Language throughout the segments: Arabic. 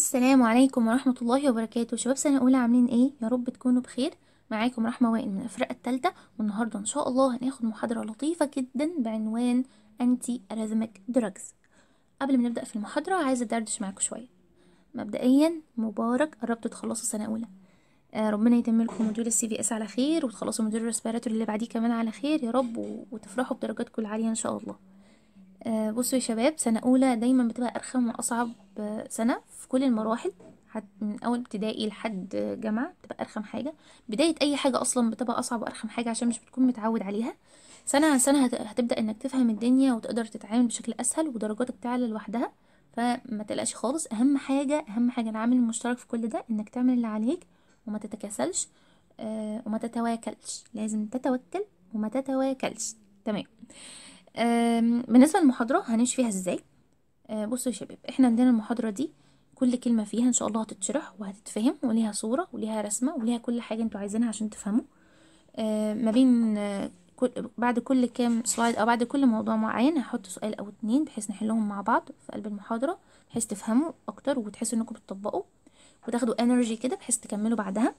السلام عليكم ورحمة الله وبركاته شباب سنة أولى عاملين إيه؟ يا رب تكونوا بخير معاكم رحمة وائل من الفرقة التالتة والنهاردة إن شاء الله هناخد محاضرة لطيفة جدا بعنوان أنتي أرازمك دراجز قبل ما نبدأ في المحاضرة عايزة أدردش معاكم شوية مبدئيا مبارك قربتوا تخلصوا سنة أولى آه ربنا يتم لكم مديول السي في اس على خير وتخلصوا مديول الريسبيراتور اللي بعديه كمان على خير يا رب وتفرحوا بدرجاتكم العالية إن شاء الله آه، بصوا يا شباب سنة أولى دايما بتبقى أرخم وأصعب سنة في كل المراحل من أول ابتدائي لحد جامعة بتبقى أرخم حاجة بداية أي حاجة أصلا بتبقى أصعب وأرخم حاجة عشان مش بتكون متعود عليها سنة عن سنة هتبدأ إنك تفهم الدنيا وتقدر تتعامل بشكل أسهل ودرجاتك تعلى لوحدها فما تقلقش خالص أهم حاجة أهم حاجة العامل المشترك في كل ده إنك تعمل اللي عليك وما تتكاسلش آه، وما تتواكلش لازم تتوكل وما تتواكلش تمام بالنسبة للمحاضرة هنمشي فيها ازاي آه، بصوا يا شباب احنا عندنا المحاضرة دي كل كلمة فيها ان شاء الله هتتشرح وهتتفهم وليها صورة وليها رسمة وليها كل حاجة انتوا عايزينها عشان تفهموا آه، ما بين آه، بعد كل كام سلايد او بعد كل موضوع معين هحط سؤال او اتنين بحيث نحلهم مع بعض في قلب المحاضرة بحيث تفهموا اكتر وتحسوا انكم بتطبقوا وتاخدوا انرجي كده بحيث تكملوا بعدها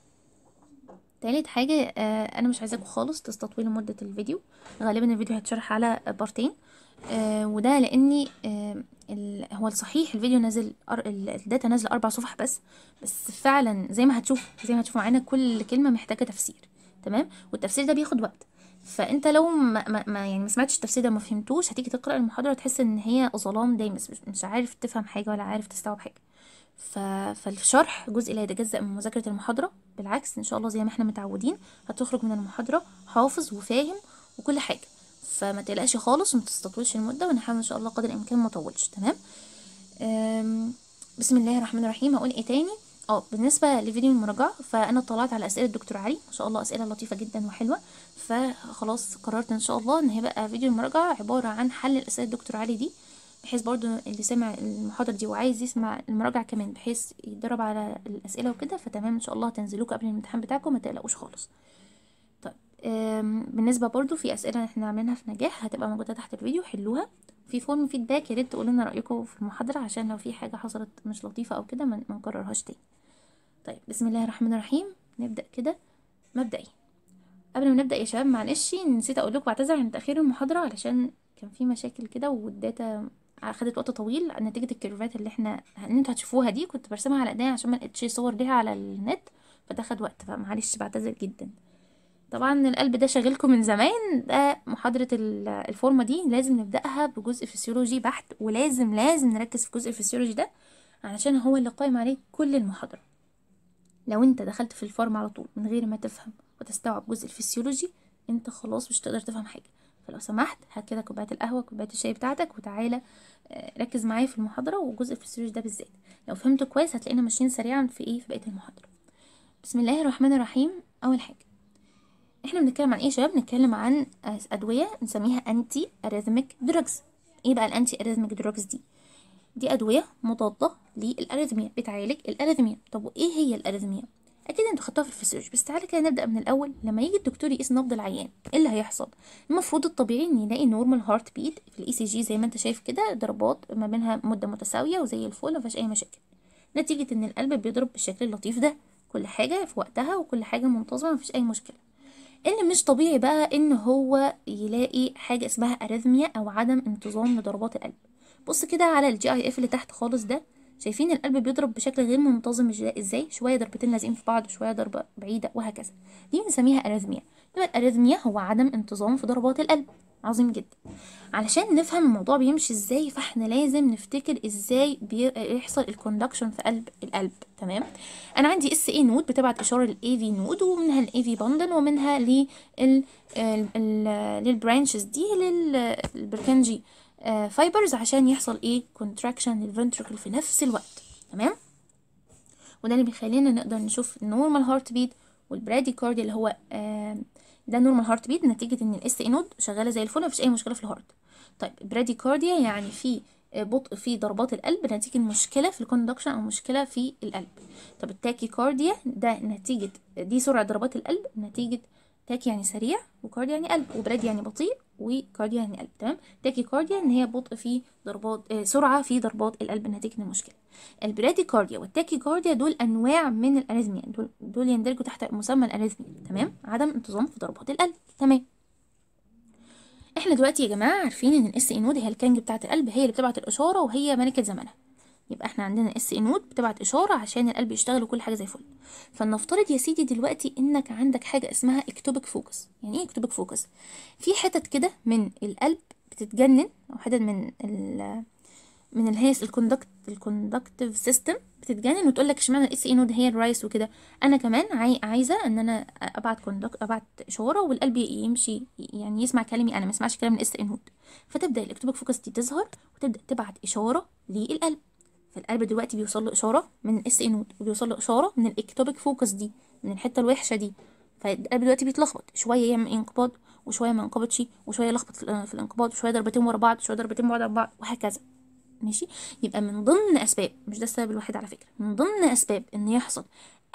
تالت حاجة آه، أنا مش عايزاكم خالص تستطولوا مدة الفيديو غالبا الفيديو هيتشرح على بارتين آه، وده لأني آه، هو الصحيح الفيديو نازل الداتا نازل أربع صفح بس بس فعلا زي ما هتشوف زي ما هتشوف معانا كل كلمة محتاجة تفسير تمام والتفسير ده بياخد وقت فانت لو ما, ما, يعني ما سمعتش التفسير ده ما فهمتوش هتيجي تقرا المحاضره تحس ان هي ظلام دامس مش عارف تفهم حاجه ولا عارف تستوعب حاجه ف... فالشرح جزء لا يتجزا من مذاكره المحاضره بالعكس ان شاء الله زي ما احنا متعودين هتخرج من المحاضره حافظ وفاهم وكل حاجه فما تقلقش خالص وما تستطولش المده ونحاول ان شاء الله قدر الامكان ما اطولش تمام بسم الله الرحمن الرحيم هقول ايه تاني اه بالنسبه لفيديو المراجعه فانا طلعت على اسئله الدكتور علي ما شاء الله اسئله لطيفه جدا وحلوه فخلاص قررت ان شاء الله ان هيبقى فيديو المراجعه عباره عن حل الاسئله الدكتور علي دي بحيث برضو اللي سمع المحاضرة دي وعايز يسمع المراجعة كمان بحيث يتدرب على الأسئلة وكده فتمام إن شاء الله هتنزلوكوا قبل الامتحان بتاعكم ما تقلقوش خالص طيب بالنسبة برضو في أسئلة احنا عاملينها في نجاح هتبقى موجودة تحت الفيديو حلوها في فورم فيدباك يا ريت تقولوا لنا رأيكم في المحاضرة عشان لو في حاجة حصلت مش لطيفة أو كده ما نكررهاش تاني طيب بسم الله الرحمن الرحيم نبدأ كده مبدئي قبل ما نبدأ يا شباب معلش نسيت أقول لكم عن تأخير المحاضرة علشان كان في مشاكل كده والداتا خدت وقت طويل نتيجه الكيرفات اللي احنا اللي انتوا هتشوفوها دي كنت برسمها على ايديا عشان ما لقيتش صور ليها على النت فده خد وقت فمعلش بعتذر جدا طبعا القلب ده شاغلكم من زمان ده محاضره الفورمه دي لازم نبداها بجزء فسيولوجي بحت ولازم لازم نركز في جزء الفسيولوجي ده علشان هو اللي قايم عليه كل المحاضره لو انت دخلت في الفورمة على طول من غير ما تفهم وتستوعب جزء الفسيولوجي انت خلاص مش تقدر تفهم حاجه فلو سمحت هات كده كوبايه القهوه كوبايه الشاي بتاعتك وتعالى آه، ركز معايا في المحاضره وجزء في الفسيولوجي ده بالذات لو فهمته كويس هتلاقينا ماشيين سريعا في ايه في بقيه المحاضره بسم الله الرحمن الرحيم اول حاجه احنا بنتكلم عن ايه يا شباب بنتكلم عن آه، ادويه نسميها انتي اريزميك دراجز ايه بقى الانتي اريزميك دراجز دي دي ادويه مضاده للاريثميا بتعالج الاريثميا طب وايه هي الاريثميا اكيد انتوا خدتوها في الفسيولوجي بس تعالى كده نبدا من الاول لما يجي الدكتور يقيس نبض العيان ايه اللي هيحصل المفروض الطبيعي ان يلاقي نورمال هارت بيت في الاي سي e جي زي ما انت شايف كده ضربات ما بينها مده متساويه وزي الفل مفيهاش اي مشاكل نتيجه ان القلب بيضرب بالشكل اللطيف ده كل حاجه في وقتها وكل حاجه منتظمه مفيش اي مشكله إيه اللي مش طبيعي بقى ان هو يلاقي حاجه اسمها اريثميا او عدم انتظام لضربات القلب بص كده على الجي اي اف اللي تحت خالص ده شايفين القلب بيضرب بشكل غير منتظم ازاي شويه ضربتين لازقين في بعض وشويه ضربه بعيده وهكذا دي بنسميها اريثميا يبقى الاريثميا هو عدم انتظام في ضربات القلب عظيم جدا علشان نفهم الموضوع بيمشي ازاي فاحنا لازم نفتكر ازاي بيحصل الكوندكشن في قلب القلب تمام انا عندي اس اي نود بتبعت اشاره للاي في نود ومنها الاي في بندل ومنها لل للبرانشز دي للبركنجي فايبرز آه، عشان يحصل ايه كونتراكشن للفنتركل في نفس الوقت تمام وده اللي بيخلينا نقدر نشوف النورمال هارت بيت كارد اللي هو ده نورمال هارت بيت نتيجه ان الاس اي نود شغاله زي الفل مفيش اي مشكله في الهارت طيب براديكارديا يعني في آه، بطء في ضربات القلب نتيجه مشكله في الكوندكشن او مشكله في القلب طب التاكيكارديا ده نتيجه دي سرعه ضربات القلب نتيجه تاكي يعني سريع وكارديا يعني قلب وبرادي يعني بطيء وكارديا يعني القلب تمام تاكي كارديا ان هي بطء في ضربات آه سرعه في ضربات القلب نتيجه المشكله البرادي كارديا والتاكي كارديا دول انواع من الاريثميا دول, دول يندرجوا تحت مسمى الاريثميا تمام عدم انتظام في ضربات القلب تمام احنا دلوقتي يا جماعه عارفين ان الاس ان ودي هي الكنج بتاعه القلب هي اللي بتبعت الاشاره وهي ملكه زمنها يبقى احنا عندنا اس نود بتبعت اشاره عشان القلب يشتغل وكل حاجه زي الفل فلنفترض يا سيدي دلوقتي انك عندك حاجه اسمها اكتوبك فوكس يعني ايه اكتوبك فوكس في حتت كده من القلب بتتجنن او حتت من ال من اللي هي الكوندكت الكوندكتيف سيستم بتتجنن وتقول لك اشمعنى الاس اي نود هي الرايس وكده انا كمان عاي... عايزه ان انا ابعت كوندكت ابعت اشاره والقلب يمشي يعني يسمع كلامي انا ما اسمعش كلام الاس اي نود فتبدا الاكتوبك فوكس دي تظهر وتبدا تبعت اشاره للقلب فالقلب دلوقتي بيوصل له اشاره من الاس انود وبيوصل له اشاره من الاكتوبيك فوكس دي من الحته الوحشه دي فالقلب دلوقتي بيتلخبط شويه يعمل انقباض وشويه ما ينقبضش وشويه يلخبط في الانقباض وشويه ضربتين ورا بعض وشويه ضربتين ورا بعض وهكذا ماشي يبقى من ضمن اسباب مش ده السبب الوحيد على فكره من ضمن اسباب ان يحصل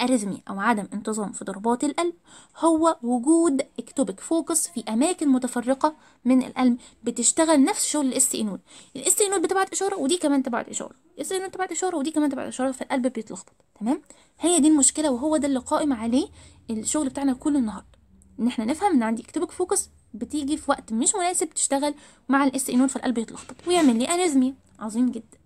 أريزمي أو عدم انتظام في ضربات القلب هو وجود اكتوبيك فوكس في أماكن متفرقة من القلب بتشتغل نفس شغل الاس الاس اي اي نود بتبعت إشارة ودي كمان تبعت إشارة الاس اي نود تبعت إشارة ودي كمان تبعت إشارة فالقلب بيتلخبط تمام هي دي المشكلة وهو ده اللي قائم عليه الشغل بتاعنا كل النهاردة إن احنا نفهم إن عندي اكتوبيك فوكس بتيجي في وقت مش مناسب تشتغل مع الاس اي في فالقلب يتلخبط ويعمل لي أريزمي عظيم جدا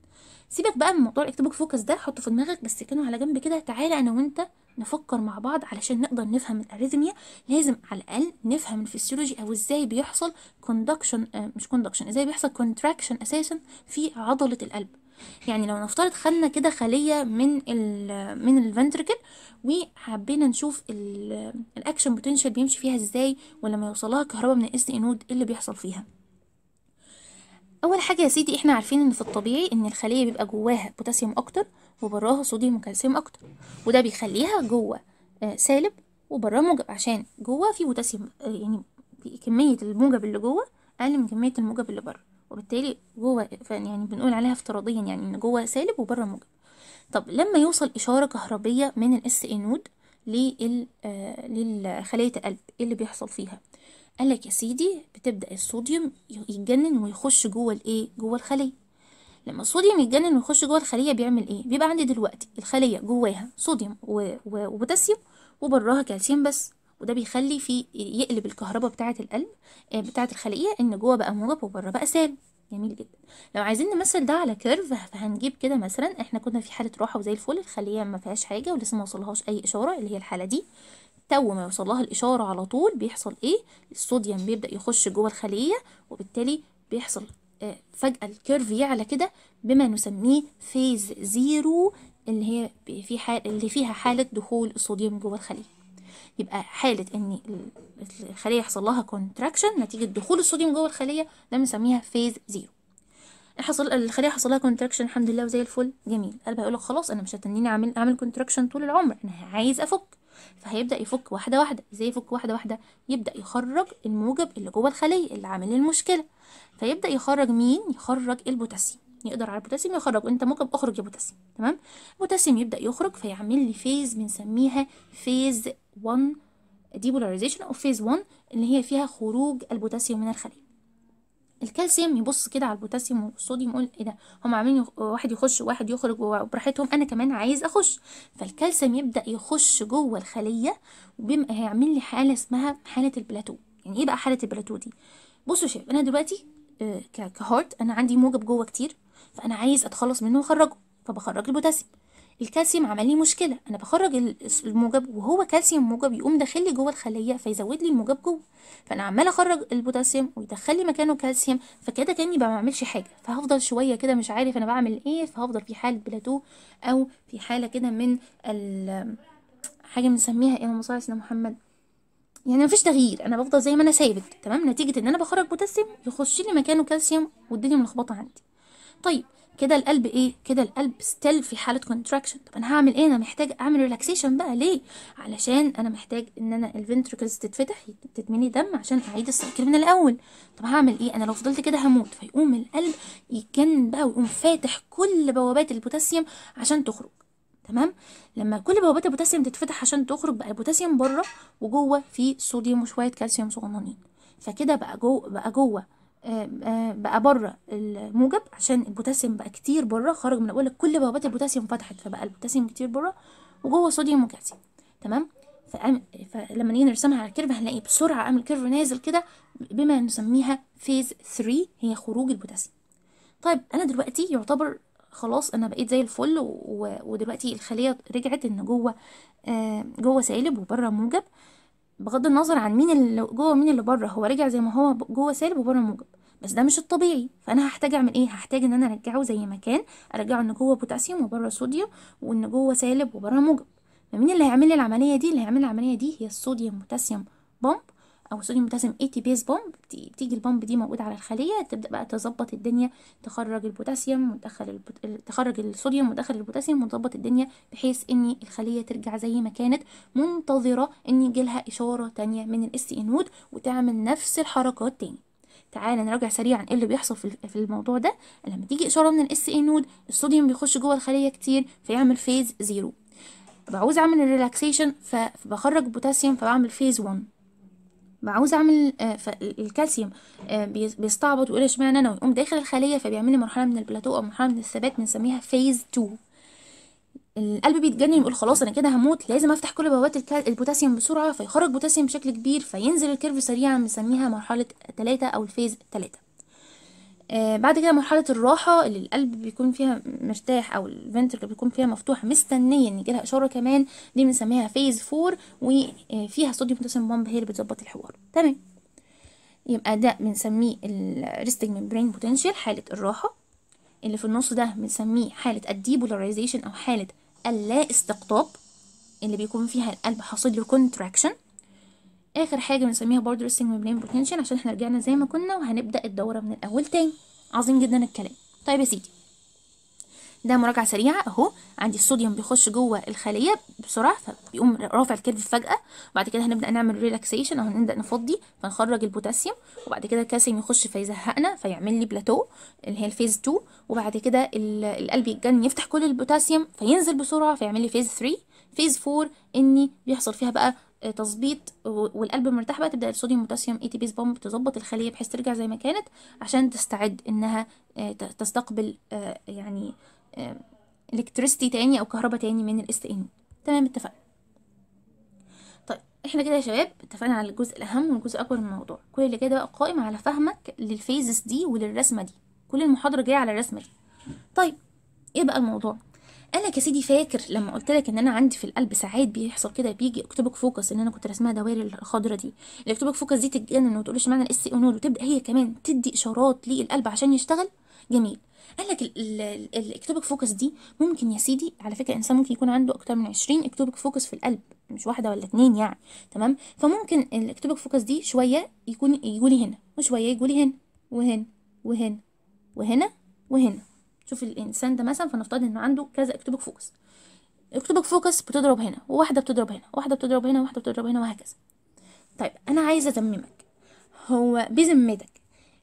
سيبك بقى من موضوع الاكتبوك فوكس ده حطه في دماغك بس كانوا على جنب كده تعالى انا وانت نفكر مع بعض علشان نقدر نفهم الاريثميا لازم على الاقل نفهم الفسيولوجي او ازاي بيحصل كوندكشن آه مش كوندكشن ازاي بيحصل كونتراكشن اساسا في عضله القلب يعني لو نفترض خدنا كده خليه من الـ من الفنتركل وحبينا نشوف الاكشن بوتنشال بيمشي فيها ازاي ولما يوصلها كهرباء من الاس انود ايه اللي بيحصل فيها اول حاجه يا سيدي احنا عارفين ان في الطبيعي ان الخليه بيبقى جواها بوتاسيوم اكتر وبراها صوديوم وكالسيوم اكتر وده بيخليها جوه آه، سالب وبراه موجب عشان جوه في بوتاسيوم آه، يعني كميه الموجب اللي جوه اقل من كميه الموجب اللي بره وبالتالي جوه يعني بنقول عليها افتراضيا يعني ان جوه سالب وبره موجب طب لما يوصل اشاره كهربيه من الاس انود آه، للخليه القلب ايه اللي بيحصل فيها قال لك يا سيدي بتبدا الصوديوم يتجنن ويخش جوه الايه جوه الخليه لما الصوديوم يتجنن ويخش جوه الخليه بيعمل ايه بيبقى عندي دلوقتي الخليه جواها صوديوم وبوتاسيوم وبراها كالسيوم بس وده بيخلي في يقلب الكهرباء بتاعه القلب آه، بتاعه الخليه ان جوه بقى موجب وبره بقى سالب جميل جدا لو عايزين نمثل ده على كيرف فهنجيب كده مثلا احنا كنا في حاله راحه وزي الفل الخليه ما فيهاش حاجه ولسه ما وصلهاش اي اشاره اللي هي الحاله دي تو ما يوصل لها الإشارة على طول بيحصل إيه الصوديوم بيبدأ يخش جوه الخلية وبالتالي بيحصل آه، فجأة الكيرف يعلى كده بما نسميه فيز زيرو اللي هي في حال اللي فيها حالة دخول الصوديوم جوه الخلية يبقى حالة ان الخلية يحصل لها كونتراكشن نتيجة دخول الصوديوم جوه الخلية ده بنسميها فيز زيرو حصل الخليه حصل لها كونتراكشن الحمد لله وزي الفل جميل قلبها هيقول لك خلاص انا مش هتنيني اعمل اعمل كونتراكشن طول العمر انا عايز افك فهيبدا يفك واحده واحده ازاي يفك واحده واحده يبدا يخرج الموجب اللي جوه الخليه اللي عامل المشكله فيبدا يخرج مين يخرج البوتاسيوم يقدر على البوتاسيوم يخرج انت موجب اخرج يا بوتاسيوم تمام البوتاسيوم يبدا يخرج فيعمل لي فيز بنسميها فيز 1 ديبولاريزيشن او فيز 1 اللي هي فيها خروج البوتاسيوم من الخليه الكالسيوم يبص كده على البوتاسيوم والصوديوم يقول ايه ده هم عاملين واحد يخش وواحد يخرج وبراحتهم انا كمان عايز اخش فالكالسيوم يبدا يخش جوه الخليه وبيبقى هيعمل لي حاله اسمها حاله البلاتو يعني ايه بقى حاله البلاتو دي بصوا شايف انا دلوقتي آه، كهارت انا عندي موجب جوه كتير فانا عايز اتخلص منه واخرجه فبخرج البوتاسيوم الكالسيوم عمل لي مشكله انا بخرج الموجب وهو كالسيوم موجب يقوم داخل لي جوه الخليه فيزود لي الموجب جوه فانا عمال اخرج البوتاسيوم ويدخل لي مكانه كالسيوم فكده كاني ما بعملش حاجه فهفضل شويه كده مش عارف انا بعمل ايه فهفضل في حاله بلاتو او في حاله كده من حاجه بنسميها ايه اللهم صل سيدنا محمد يعني مفيش تغيير انا بفضل زي ما انا ثابت تمام نتيجه ان انا بخرج بوتاسيوم يخش لي مكانه كالسيوم والدنيا ملخبطه عندي طيب كده القلب ايه كده القلب ستيل في حاله كونتراكشن طب انا هعمل ايه انا محتاج اعمل ريلاكسيشن بقى ليه علشان انا محتاج ان انا الفنتركلز تتفتح تتمني دم عشان اعيد السيركل من الاول طب هعمل ايه انا لو فضلت كده هموت فيقوم القلب يكن بقى ويقوم فاتح كل بوابات البوتاسيوم عشان تخرج تمام لما كل بوابات البوتاسيوم تتفتح عشان تخرج بقى البوتاسيوم بره وجوه في صوديوم وشويه كالسيوم صغننين فكده بقى جوه بقى جوه آه، آه، بقى بره الموجب عشان البوتاسيوم بقى كتير بره خرج من بقول لك كل بوابات البوتاسيوم فتحت فبقى البوتاسيوم كتير بره وجوه صوديوم وكالسيوم تمام فأم... فلما نيجي نرسمها على الكيرف هنلاقي بسرعه قام الكيرف نازل كده بما نسميها فيز 3 هي خروج البوتاسيوم طيب انا دلوقتي يعتبر خلاص انا بقيت زي الفل و... ودلوقتي الخليه رجعت ان جوه آه، جوه سالب وبره موجب آه بغض النظر عن مين اللي جوه ومين اللي بره هو رجع زي ما هو جوه سالب وبره موجب بس ده مش الطبيعي فانا هحتاج اعمل ايه هحتاج ان انا ارجعه زي ما كان ارجعه ان جوه بوتاسيوم وبره صوديوم وان جوه سالب وبره موجب فمين اللي هيعمل لي العمليه دي اللي هيعمل العمليه دي هي الصوديوم بوتاسيوم بومب او صوديوم بوتاسيوم اي تي بيز بومب بتيجي البومب دي موجوده على الخليه تبدا بقى تظبط الدنيا تخرج البوتاسيوم وتدخل البوت... تخرج الصوديوم وتدخل البوتاسيوم وتظبط الدنيا بحيث ان الخليه ترجع زي ما كانت منتظره ان يجيلها اشاره تانية من الاس ان وود وتعمل نفس الحركات تاني تعالى نراجع سريعا ايه اللي بيحصل في الموضوع ده لما تيجي اشاره من الاس اي نود الصوديوم بيخش جوه الخليه كتير فيعمل فيز زيرو بعوز اعمل الريلاكسيشن فبخرج بوتاسيوم فبعمل فيز 1 بعوز اعمل آه، الكالسيوم آه، بيستعبط ويقول اشمعنى انا ويقوم داخل الخليه فبيعمل لي مرحله من البلاتو او مرحله من الثبات بنسميها فيز 2 القلب بيتجنن يقول خلاص انا كده هموت لازم افتح كل بوابات البوتاسيوم بسرعه فيخرج بوتاسيوم بشكل كبير فينزل الكيرف سريعا بنسميها مرحله 3 او الفيز 3 آه، بعد كده مرحله الراحه اللي القلب بيكون فيها مرتاح او الفنتركل بيكون فيها مفتوحه مستنيه ان يجيلها اشاره كمان دي بنسميها فيز 4 وفيها صوديوم بوتاسيوم بامب هي اللي بتظبط الحوار تمام يبقى ده بنسميه الريستنج ميمبرين بوتنشال حاله الراحه اللي في النص ده بنسميه حاله الديبولاريزيشن او حاله اللا استقطاب اللي بيكون فيها القلب حاصل له كونتراكشن اخر حاجه بنسميها برضه ريستنج ميمبرين بروتنشن عشان احنا رجعنا زي ما كنا وهنبدا الدوره من الاول تاني عظيم جدا الكلام طيب يا سيدي ده مراجعه سريعه اهو عندي الصوديوم بيخش جوه الخليه بسرعه فبيقوم رافع الكيرف فجاه وبعد كده هنبدا نعمل ريلاكسيشن او هنبدا نفضي فنخرج البوتاسيوم وبعد كده الكالسيوم يخش فيزهقنا فيعمل لي بلاتو اللي هي الفيز 2 وبعد كده القلب يتجن يفتح كل البوتاسيوم فينزل بسرعه فيعمل لي فيز 3 فيز 4 اني بيحصل فيها بقى تظبيط والقلب مرتاح بقى تبدا الصوديوم بوتاسيوم اي تي بيز بامب تظبط الخليه بحيث ترجع زي ما كانت عشان تستعد انها آه، تستقبل آه، يعني الكتريستي آه، تاني او كهرباء تاني من الاس ان تمام اتفقنا طيب احنا كده يا شباب اتفقنا على الجزء الاهم والجزء الاكبر من الموضوع كل اللي كده بقى قائم على فهمك للفيزز دي وللرسمه دي كل المحاضره جايه على الرسمه دي طيب ايه بقى الموضوع لك يا سيدي فاكر لما قلت لك ان انا عندي في القلب ساعات بيحصل كده بيجي اكتوبك فوكس ان انا كنت رسمها دوائر الخضره دي الاكتوبك فوكس دي تتجنن وتقول معنى الاس اونول وتبدا هي كمان تدي اشارات للقلب عشان يشتغل جميل قال لك الاكتوبك فوكس دي ممكن يا سيدي على فكره انسان ممكن يكون عنده اكتر من 20 اكتوبك فوكس في القلب مش واحده ولا اتنين يعني تمام فممكن الاكتوبك فوكس دي شويه يكون يجولي هنا وشويه يجولي هنا وهنا وهنا وهنا وهنا, وهنا. شوف الانسان ده مثلا فنفترض انه عنده كذا اكتبك فوكس اكتبك فوكس بتضرب هنا وواحده بتضرب هنا واحده بتضرب هنا واحده بتضرب هنا وهكذا طيب انا عايزه اتممك هو بذمتك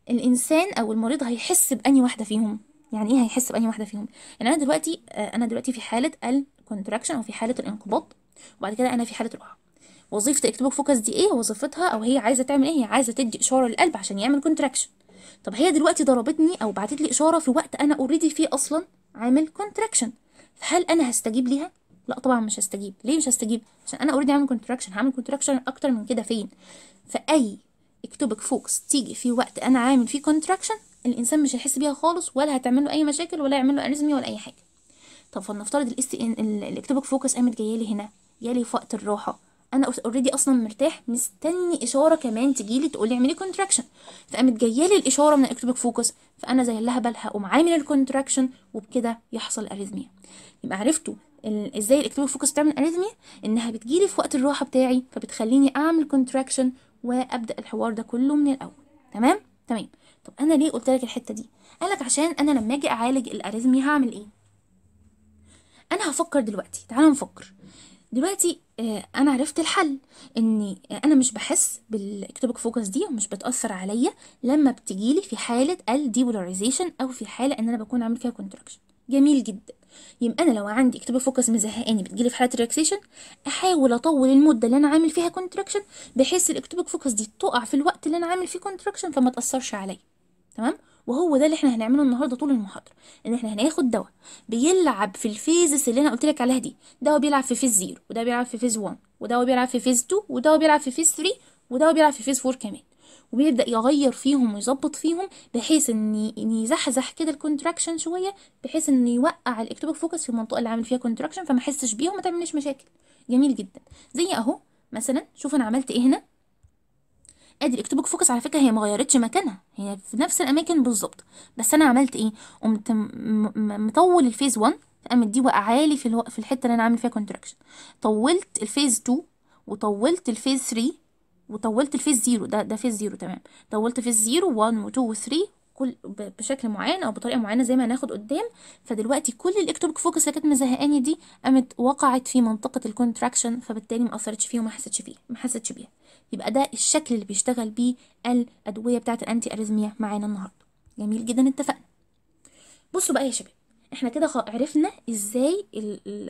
الانسان او المريض هيحس باني واحده فيهم يعني ايه هيحس باني واحده فيهم يعني انا دلوقتي آه، انا دلوقتي في حاله الكونتراكشن او في حاله الانقباض وبعد كده انا في حاله الوقعه وظيفه اكتبك فوكس دي ايه وظيفتها او هي عايزه تعمل ايه هي عايزه تدي اشاره للقلب عشان يعمل كونتراكشن طب هي دلوقتي ضربتني او بعتت لي اشاره في وقت انا اوريدي فيه اصلا عامل كونتراكشن فهل انا هستجيب ليها لا طبعا مش هستجيب ليه مش هستجيب عشان انا اوريدي عامل كونتراكشن هعمل كونتراكشن اكتر من كده فين فاي اكتوبك فوكس تيجي في وقت انا عامل فيه كونتراكشن الانسان مش هيحس بيها خالص ولا هتعمل له اي مشاكل ولا يعمل له انيزمي ولا اي حاجه طب فلنفترض الاكتوبك فوكس قامت جايه لي هنا جالي في وقت الراحه انا اوريدي اصلا مرتاح مستني اشاره كمان تجيلي تقول لي اعملي كونتراكشن فقامت جايه لي الاشاره من الاكتوبك فوكس فانا زي الهبل هقوم عامل الكونتراكشن وبكده يحصل اريزميا يبقى عرفتوا ازاي الاكتوبك فوكس بتعمل اريزميا انها بتجيلي في وقت الراحه بتاعي فبتخليني اعمل كونتراكشن وابدا الحوار ده كله من الاول تمام تمام طب انا ليه قلت لك الحته دي قالك عشان انا لما اجي اعالج الاريزميا هعمل ايه انا هفكر دلوقتي تعالوا نفكر دلوقتي آه، انا عرفت الحل اني آه، انا مش بحس بالاكتوبك فوكس دي ومش بتاثر عليا لما بتجيلي في حاله الديبولاريزيشن او في حاله ان انا بكون عامل فيها كونتراكشن جميل جدا يبقى انا لو عندي اكتوبك فوكس مزهقاني بتجيلي في حاله ريلاكسيشن احاول اطول المده اللي انا عامل فيها كونتراكشن بحيث الاكتوبك فوكس دي تقع في الوقت اللي انا عامل فيه كونتراكشن فما تاثرش عليا تمام وهو ده اللي احنا هنعمله النهارده طول المحاضره ان احنا هناخد دواء بيلعب في الفيزز اللي انا قلت لك عليها دي دواء بيلعب في فيز 0 وده بيلعب في فيز 1 ودواء بيلعب في فيز 2 ودواء بيلعب في فيز 3 ودواء بيلعب في فيز 4 كمان وبيبدا يغير فيهم ويظبط فيهم بحيث ان يزحزح كده الكونتراكشن شويه بحيث ان يوقع الاكتوبك فوكس في المنطقه اللي عامل فيها كونتراكشن فما احسش بيها وما تعملش مشاكل جميل جدا زي اهو مثلا شوف انا عملت ايه هنا ادي الاكتوبر فوكس على فكره هي ما غيرتش مكانها هي في نفس الاماكن بالظبط بس انا عملت ايه قمت مطول الفيز 1 قامت دي واقعه لي في الو... في الحته اللي انا عامل فيها كونتراكشن طولت الفيز 2 وطولت الفيز 3 وطولت الفيز 0 ده ده فيز 0 تمام طولت فيز 0 1 و2 و3 كل بشكل معين او بطريقه معينه زي ما هناخد قدام فدلوقتي كل الاكتوبك فوكس اللي كانت مزهقاني دي قامت وقعت في منطقه الكونتراكشن فبالتالي ما اثرتش فيه وما حستش فيه ما حستش بيها يبقى ده الشكل اللي بيشتغل بيه الادويه بتاعه الانتي اريزميا معانا النهارده جميل جدا اتفقنا بصوا بقى يا شباب احنا كده عرفنا ازاي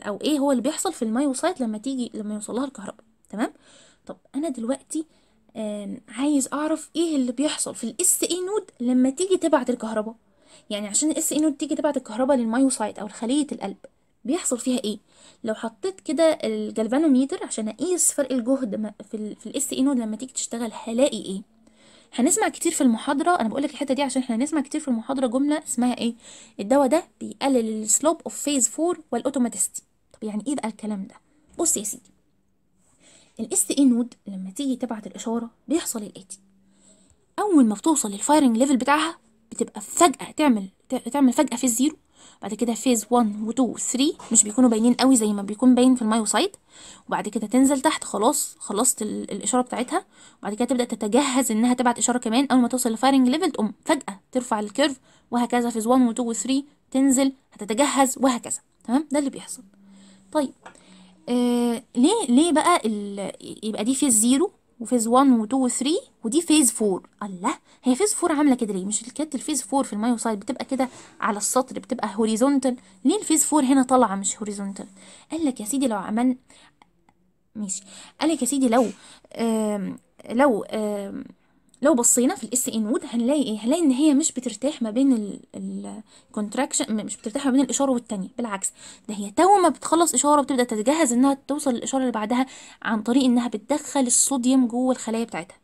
او ايه هو اللي بيحصل في المايوسايت لما تيجي لما يوصلها الكهرباء تمام طب انا دلوقتي عايز اعرف ايه اللي بيحصل في الاس اي نود لما تيجي تبعت الكهرباء يعني عشان الاس اي نود تيجي تبعت الكهرباء للمايوسايت او خليه القلب بيحصل فيها ايه لو حطيت كده الجلفانوميتر عشان اقيس فرق الجهد في الاس اي نود لما تيجي تشتغل هلاقي ايه هنسمع كتير في المحاضرة أنا بقول لك الحتة دي عشان احنا هنسمع كتير في المحاضرة جملة اسمها ايه الدواء ده بيقلل السلوب اوف فيز 4 والأوتوماتيستي طب يعني ايه بقى الكلام ده بص يا سيدي الاس اي نود لما تيجي تبعت الاشاره بيحصل الاتي اول ما بتوصل للفايرنج ليفل بتاعها بتبقى فجاه تعمل تعمل فجاه في الزيرو بعد كده فيز 1 و 2 و 3 مش بيكونوا باينين قوي زي ما بيكون باين في المايوسايت وبعد كده تنزل تحت خلاص خلصت الاشاره بتاعتها وبعد كده تبدا تتجهز انها تبعت اشاره كمان اول ما توصل للفايرنج ليفل تقوم فجاه ترفع الكيرف وهكذا فيز 1 و 2 و 3 تنزل هتتجهز وهكذا تمام ده اللي بيحصل طيب آه، ليه ليه بقى يبقى دي فيز زيرو وفيز 1 و2 و3 ودي فيز 4 الله هي فيز 4 عامله كده ليه مش كانت الفيز 4 في المايوسايد بتبقى كده على السطر بتبقى هوريزونتال ليه الفيز 4 هنا طالعه مش هوريزونتال قال لك يا سيدي لو عملنا ماشي قال لك يا سيدي لو آم لو آم لو بصينا في الاس ان وود هنلاقي ايه هنلاقي ان هي مش بترتاح ما بين الكونتراكشن مش بترتاح ما بين الاشاره والتانية بالعكس ده هي تو ما بتخلص اشاره بتبدا تتجهز انها توصل للاشاره اللي بعدها عن طريق انها بتدخل الصوديوم جوه الخلايا بتاعتها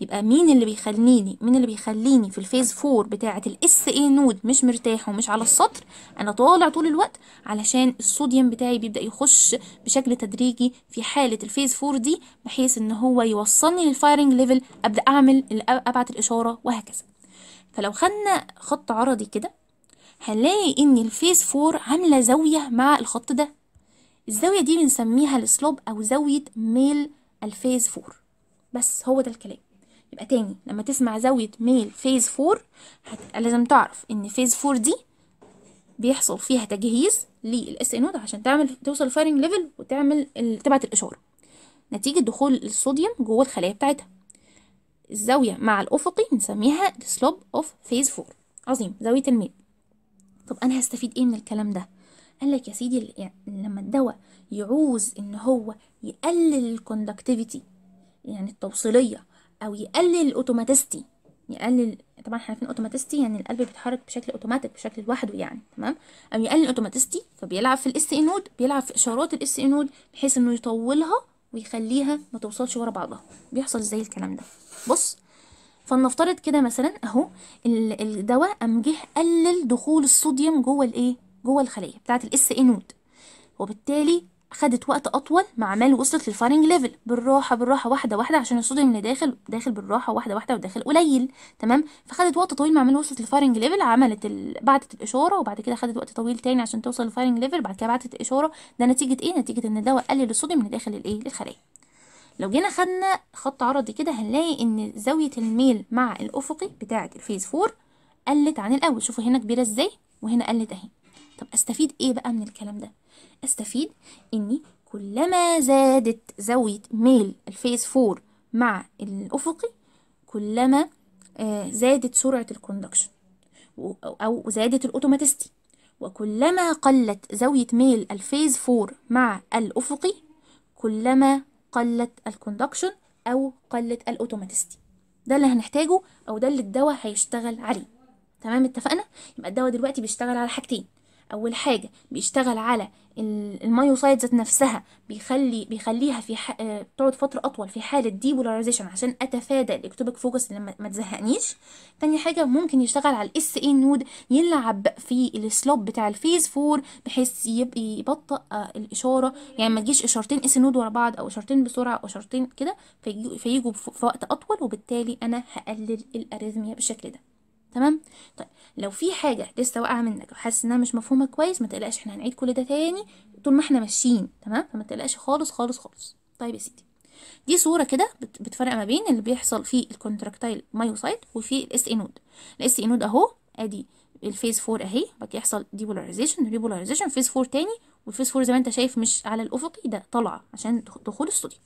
يبقى مين اللي بيخليني مين اللي بيخليني في الفيز 4 بتاعه الاس اي نود مش مرتاح ومش على السطر انا طالع طول الوقت علشان الصوديوم بتاعي بيبدا يخش بشكل تدريجي في حاله الفيز 4 دي بحيث ان هو يوصلني للفايرنج ليفل ابدا اعمل ابعت الاشاره وهكذا فلو خدنا خط عرضي كده هنلاقي ان الفيز 4 عامله زاويه مع الخط ده الزاويه دي بنسميها السلوب او زاويه ميل الفيز 4 بس هو ده الكلام يبقى تاني لما تسمع زاوية ميل فيز 4 لازم تعرف ان فيز 4 دي بيحصل فيها تجهيز للاس انود عشان تعمل توصل الفايرنج ليفل وتعمل تبعت الاشاره نتيجه دخول الصوديوم جوه الخلايا بتاعتها الزاويه مع الافقي بنسميها سلوب اوف فيز 4 عظيم زاويه الميل طب انا هستفيد ايه من الكلام ده قال لك يا سيدي يعني لما الدواء يعوز ان هو يقلل الكوندكتيفيتي يعني التوصيليه او يقلل الاوتوماتيستي يقلل طبعا احنا عارفين اوتوماتيستي يعني القلب بيتحرك بشكل اوتوماتيك بشكل لوحده يعني تمام او يقلل اوتوماتيستي فبيلعب في الاس اي نود بيلعب في اشارات الاس اي نود بحيث انه يطولها ويخليها ما توصلش ورا بعضها بيحصل ازاي الكلام ده بص فلنفترض كده مثلا اهو الدواء قام جه قلل دخول الصوديوم جوه الايه جوه الخليه بتاعه الاس اي نود وبالتالي خدت وقت اطول مع مال وصلت للفايرنج ليفل بالراحه بالراحه واحده واحده عشان الصوديوم اللي داخل داخل بالراحه واحده واحده وداخل قليل تمام فخدت وقت طويل مع مال وصلت للفايرنج ليفل عملت ال... بعتت الاشاره وبعد كده خدت وقت طويل تاني عشان توصل للفايرنج ليفل بعد كده بعتت الاشاره ده نتيجه ايه نتيجه ان الدواء قلل الصوديوم اللي داخل الايه للخلايا لو جينا خدنا خط عرضي كده هنلاقي ان زاويه الميل مع الافقي بتاعه الفيز 4 قلت عن الاول شوفوا هنا كبيره ازاي وهنا قلت اهي طب استفيد ايه بقى من الكلام ده استفيد اني كلما زادت زاوية ميل الفيز فور مع الافقي كلما آه، زادت سرعة الكوندكشن او زادت الاوتوماتيستي وكلما قلت زاوية ميل الفيز فور مع الافقي كلما قلت الكوندكشن او قلت الاوتوماتيستي ده اللي هنحتاجه او ده اللي الدواء هيشتغل عليه تمام اتفقنا يبقى الدواء دلوقتي بيشتغل على حاجتين اول حاجه بيشتغل على الميوسايد ذات نفسها بيخلي بيخليها في ح... آه، بتقعد فتره اطول في حاله ديبولاريزيشن عشان اتفادى الاكتوبيك فوكس اللي ما تزهقنيش تاني حاجه ممكن يشتغل على الاس اي نود يلعب في السلوب بتاع الفيز 4 بحيث يبقى يبطئ آه، الاشاره يعني ما تجيش اشارتين اس نود ورا بعض او اشارتين بسرعه او اشارتين كده فيجوا في وقت اطول وبالتالي انا هقلل الاريزميا بالشكل ده تمام طيب لو في حاجه لسه واقعه منك وحاسس انها مش مفهومه كويس ما تقلقش احنا هنعيد كل ده تاني طول ما احنا ماشيين تمام فما تقلقش خالص خالص خالص طيب يا سيدي دي صوره كده بتفرق ما بين اللي بيحصل في الكونتراكتايل مايوسايت وفي الاس اي نود الاس اي نود اهو ادي الفيز 4 اهي بقى يحصل ديبولاريزيشن ريبولاريزيشن فيز 4 تاني والفيز 4 زي ما انت شايف مش على الافقي ده طالعه عشان دخول الصوديوم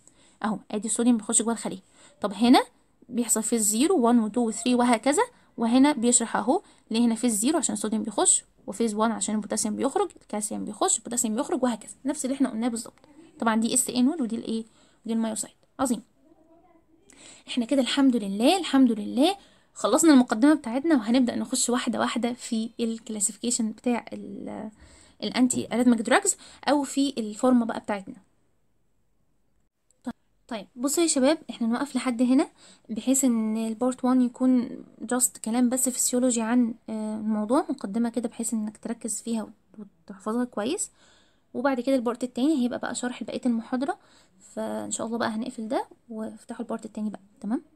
اهو ادي الصوديوم بيخش جوه الخليه طب هنا بيحصل فيز 0 1 و2 و3 وهكذا وهنا بيشرح اهو ليه هنا فيز زيرو عشان الصوديوم بيخش وفيز 1 عشان البوتاسيوم بيخرج الكالسيوم بيخش البوتاسيوم بيخرج وهكذا نفس اللي احنا قلناه بالظبط طبعا دي اس ان ودي الايه ودي المايوسايت عظيم احنا كده الحمد لله الحمد لله خلصنا المقدمة بتاعتنا وهنبدأ نخش واحدة واحدة في الكلاسيفيكيشن بتاع الانتي اريتميك دراجز او في الفورمة بقى بتاعتنا طيب بصوا يا شباب احنا نوقف لحد هنا بحيث ان البارت 1 يكون جاست كلام بس فيسيولوجي عن آه، الموضوع مقدمه كده بحيث انك تركز فيها وتحفظها كويس وبعد كده البارت التاني هيبقى بقى شرح بقيه المحاضره فان شاء الله بقى هنقفل ده وافتحوا البارت التاني بقى تمام